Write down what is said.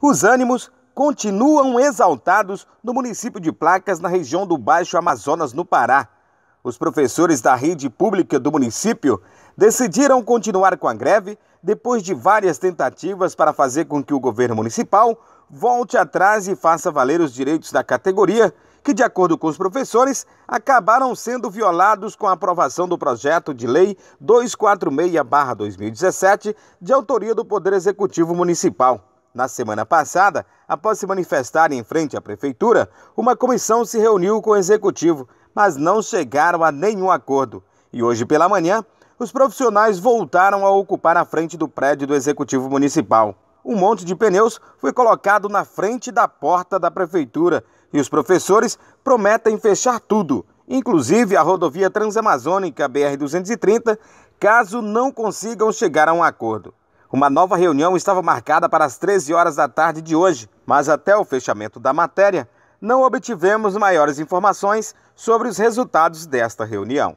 Os ânimos continuam exaltados no município de Placas, na região do Baixo Amazonas, no Pará. Os professores da rede pública do município decidiram continuar com a greve depois de várias tentativas para fazer com que o governo municipal volte atrás e faça valer os direitos da categoria, que, de acordo com os professores, acabaram sendo violados com a aprovação do projeto de lei 246-2017, de autoria do Poder Executivo Municipal. Na semana passada, após se manifestar em frente à prefeitura, uma comissão se reuniu com o executivo, mas não chegaram a nenhum acordo. E hoje pela manhã, os profissionais voltaram a ocupar a frente do prédio do executivo municipal. Um monte de pneus foi colocado na frente da porta da prefeitura e os professores prometem fechar tudo, inclusive a rodovia transamazônica BR-230, caso não consigam chegar a um acordo. Uma nova reunião estava marcada para as 13 horas da tarde de hoje, mas até o fechamento da matéria, não obtivemos maiores informações sobre os resultados desta reunião.